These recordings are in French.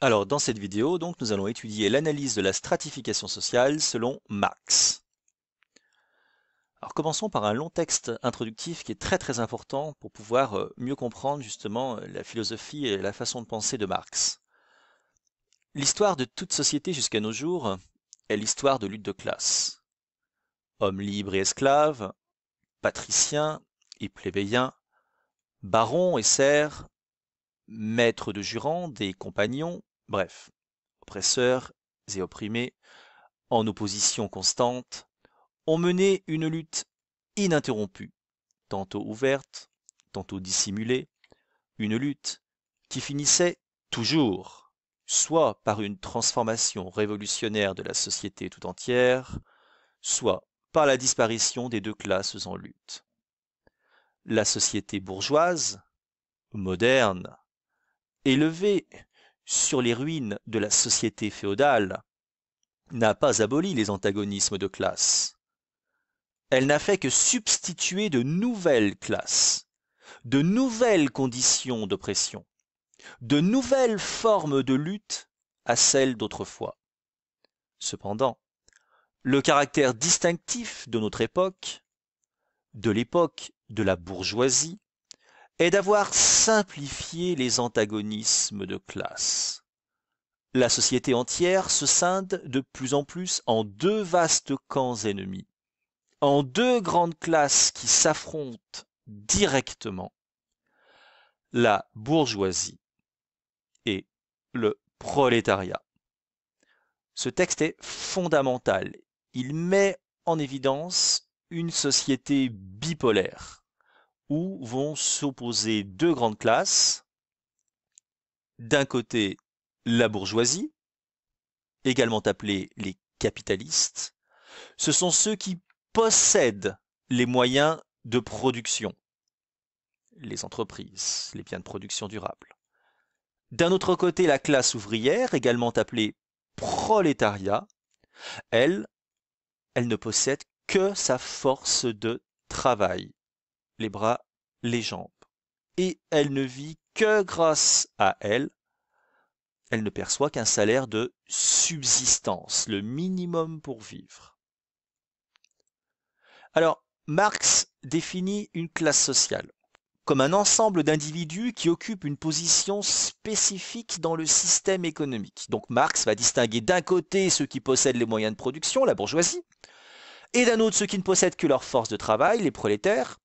Alors dans cette vidéo, donc, nous allons étudier l'analyse de la stratification sociale selon Marx. Alors commençons par un long texte introductif qui est très très important pour pouvoir euh, mieux comprendre justement la philosophie et la façon de penser de Marx. L'histoire de toute société jusqu'à nos jours est l'histoire de lutte de classe. Hommes libres et esclaves, patriciens et plébéiens, barons et serfs, maîtres de jurons, et compagnons, Bref, oppresseurs et opprimés, en opposition constante, ont mené une lutte ininterrompue, tantôt ouverte, tantôt dissimulée, une lutte qui finissait toujours soit par une transformation révolutionnaire de la société tout entière, soit par la disparition des deux classes en lutte. La société bourgeoise, moderne, élevée sur les ruines de la société féodale, n'a pas aboli les antagonismes de classe. Elle n'a fait que substituer de nouvelles classes, de nouvelles conditions d'oppression, de nouvelles formes de lutte à celles d'autrefois. Cependant, le caractère distinctif de notre époque, de l'époque de la bourgeoisie, est d'avoir simplifié les antagonismes de classe. La société entière se scinde de plus en plus en deux vastes camps ennemis, en deux grandes classes qui s'affrontent directement, la bourgeoisie et le prolétariat. Ce texte est fondamental. Il met en évidence une société bipolaire où vont s'opposer deux grandes classes. D'un côté, la bourgeoisie, également appelée les capitalistes. Ce sont ceux qui possèdent les moyens de production, les entreprises, les biens de production durables. D'un autre côté, la classe ouvrière, également appelée prolétariat, elle, elle ne possède que sa force de travail, les bras les jambes. Et elle ne vit que grâce à elle, elle ne perçoit qu'un salaire de subsistance, le minimum pour vivre. Alors, Marx définit une classe sociale comme un ensemble d'individus qui occupent une position spécifique dans le système économique. Donc Marx va distinguer d'un côté ceux qui possèdent les moyens de production, la bourgeoisie, et d'un autre ceux qui ne possèdent que leur force de travail, les prolétaires,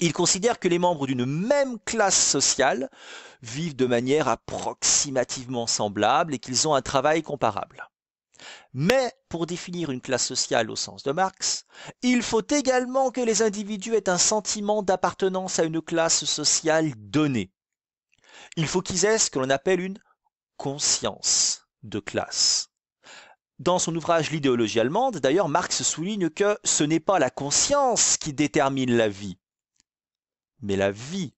il considère que les membres d'une même classe sociale vivent de manière approximativement semblable et qu'ils ont un travail comparable. Mais pour définir une classe sociale au sens de Marx, il faut également que les individus aient un sentiment d'appartenance à une classe sociale donnée. Il faut qu'ils aient ce que l'on appelle une conscience de classe. Dans son ouvrage L'idéologie allemande, d'ailleurs, Marx souligne que ce n'est pas la conscience qui détermine la vie, mais la vie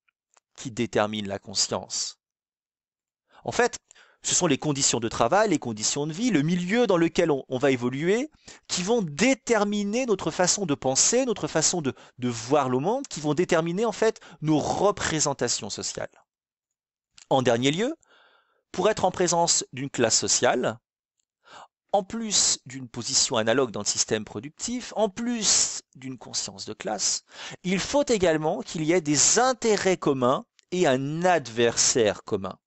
qui détermine la conscience. En fait, ce sont les conditions de travail, les conditions de vie, le milieu dans lequel on, va évoluer, qui vont déterminer notre façon de penser, notre façon de, de voir le monde, qui vont déterminer en fait nos représentations sociales. En dernier lieu, pour être en présence d'une classe sociale, en plus d'une position analogue dans le système productif, en plus d'une conscience de classe, il faut également qu'il y ait des intérêts communs et un adversaire commun.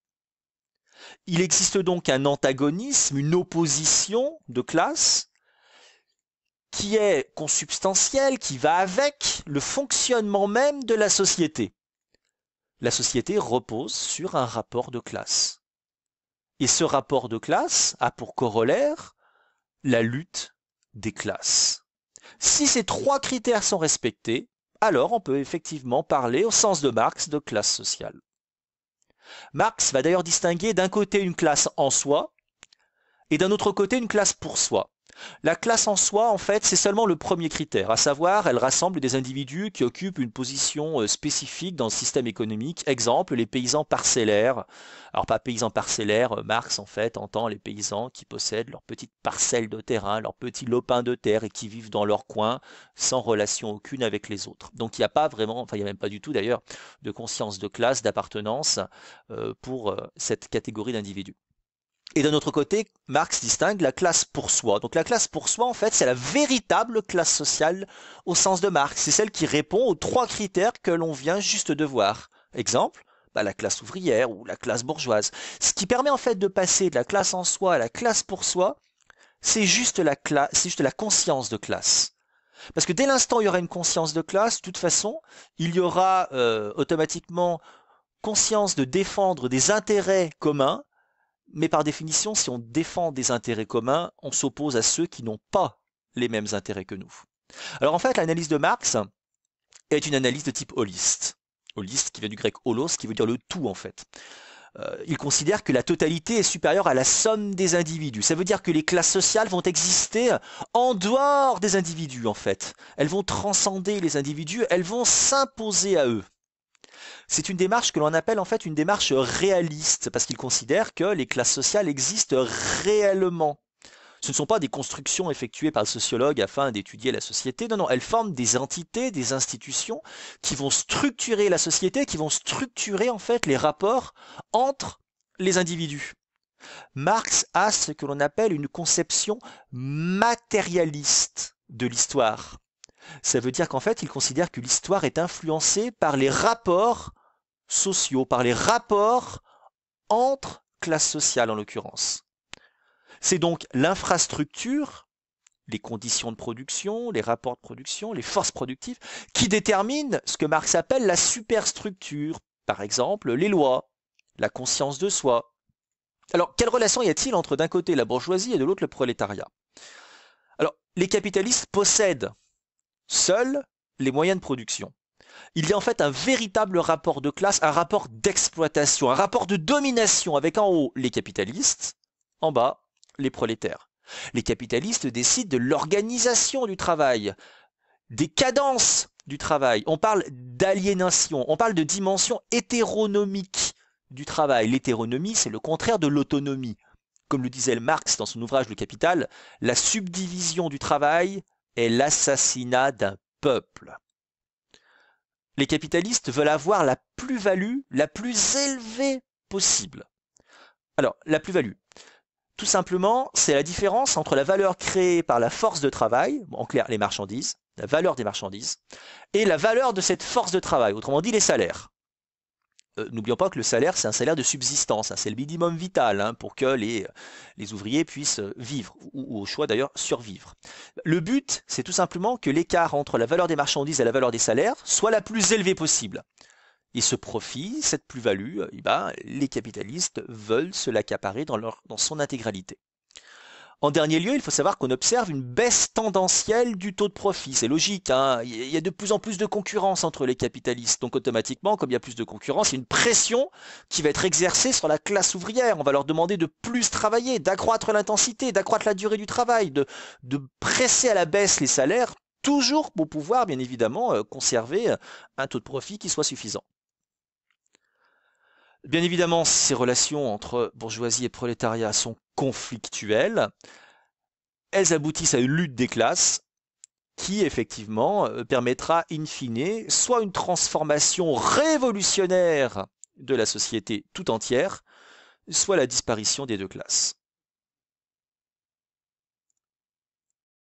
Il existe donc un antagonisme, une opposition de classe qui est consubstantielle, qui va avec le fonctionnement même de la société. La société repose sur un rapport de classe. Et ce rapport de classe a pour corollaire la lutte des classes. Si ces trois critères sont respectés, alors on peut effectivement parler au sens de Marx de classe sociale. Marx va d'ailleurs distinguer d'un côté une classe en soi et d'un autre côté une classe pour soi. La classe en soi, en fait, c'est seulement le premier critère, à savoir, elle rassemble des individus qui occupent une position euh, spécifique dans le système économique. Exemple, les paysans parcellaires. Alors pas paysans parcellaires, euh, Marx en fait entend les paysans qui possèdent leur petite parcelle de terrain, leur petit lopins de terre et qui vivent dans leur coin sans relation aucune avec les autres. Donc il n'y a pas vraiment, enfin il n'y a même pas du tout d'ailleurs, de conscience de classe, d'appartenance euh, pour cette catégorie d'individus. Et d'un autre côté, Marx distingue la classe pour soi. Donc la classe pour soi, en fait, c'est la véritable classe sociale au sens de Marx. C'est celle qui répond aux trois critères que l'on vient juste de voir. Exemple, bah, la classe ouvrière ou la classe bourgeoise. Ce qui permet en fait de passer de la classe en soi à la classe pour soi, c'est juste la juste la conscience de classe. Parce que dès l'instant où il y aura une conscience de classe, de toute façon, il y aura euh, automatiquement conscience de défendre des intérêts communs mais par définition, si on défend des intérêts communs, on s'oppose à ceux qui n'ont pas les mêmes intérêts que nous. Alors en fait, l'analyse de Marx est une analyse de type holiste. Holiste qui vient du grec holos, qui veut dire le tout en fait. Euh, il considère que la totalité est supérieure à la somme des individus. Ça veut dire que les classes sociales vont exister en dehors des individus en fait. Elles vont transcender les individus, elles vont s'imposer à eux. C'est une démarche que l'on appelle en fait une démarche réaliste, parce qu'il considère que les classes sociales existent réellement. Ce ne sont pas des constructions effectuées par le sociologue afin d'étudier la société, non, non, elles forment des entités, des institutions qui vont structurer la société, qui vont structurer en fait les rapports entre les individus. Marx a ce que l'on appelle une conception matérialiste de l'histoire. Ça veut dire qu'en fait, il considère que l'histoire est influencée par les rapports sociaux, par les rapports entre classes sociales en l'occurrence. C'est donc l'infrastructure, les conditions de production, les rapports de production, les forces productives, qui déterminent ce que Marx appelle la superstructure, par exemple les lois, la conscience de soi. Alors, quelle relation y a-t-il entre d'un côté la bourgeoisie et de l'autre le prolétariat Alors, les capitalistes possèdent seuls les moyens de production il y a en fait un véritable rapport de classe, un rapport d'exploitation, un rapport de domination avec en haut les capitalistes, en bas les prolétaires. Les capitalistes décident de l'organisation du travail, des cadences du travail, on parle d'aliénation, on parle de dimension hétéronomique du travail. L'hétéronomie, c'est le contraire de l'autonomie. Comme le disait Marx dans son ouvrage Le Capital, la subdivision du travail est l'assassinat d'un peuple les capitalistes veulent avoir la plus-value la plus élevée possible. Alors, la plus-value, tout simplement, c'est la différence entre la valeur créée par la force de travail, en clair les marchandises, la valeur des marchandises, et la valeur de cette force de travail, autrement dit les salaires. Euh, n'oublions pas que le salaire, c'est un salaire de subsistance, hein. c'est le minimum vital hein, pour que les, euh, les, ouvriers puissent euh, vivre, ou, au choix d'ailleurs survivre. Le but, c'est tout simplement que l'écart entre la valeur des marchandises et la valeur des salaires soit la plus élevée possible. Et ce profit, cette plus-value, eh ben, les capitalistes veulent se l'accaparer dans, dans son intégralité. En dernier lieu, il faut savoir qu'on observe une baisse tendancielle du taux de profit. C'est logique, hein. il y a de plus en plus de concurrence entre les capitalistes. Donc automatiquement, comme il y a plus de concurrence, il y a une pression qui va être exercée sur la classe ouvrière. On va leur demander de plus travailler, d'accroître l'intensité, d'accroître la durée du travail, de presser à la baisse les salaires, toujours pour pouvoir bien évidemment euh, conserver euh, un taux de profit qui soit suffisant. Bien évidemment, ces relations entre bourgeoisie et prolétariat sont conflictuelles. Elles aboutissent à une lutte des classes qui, effectivement, euh, permettra in fine soit une transformation révolutionnaire de la société tout entière, soit la disparition des deux classes.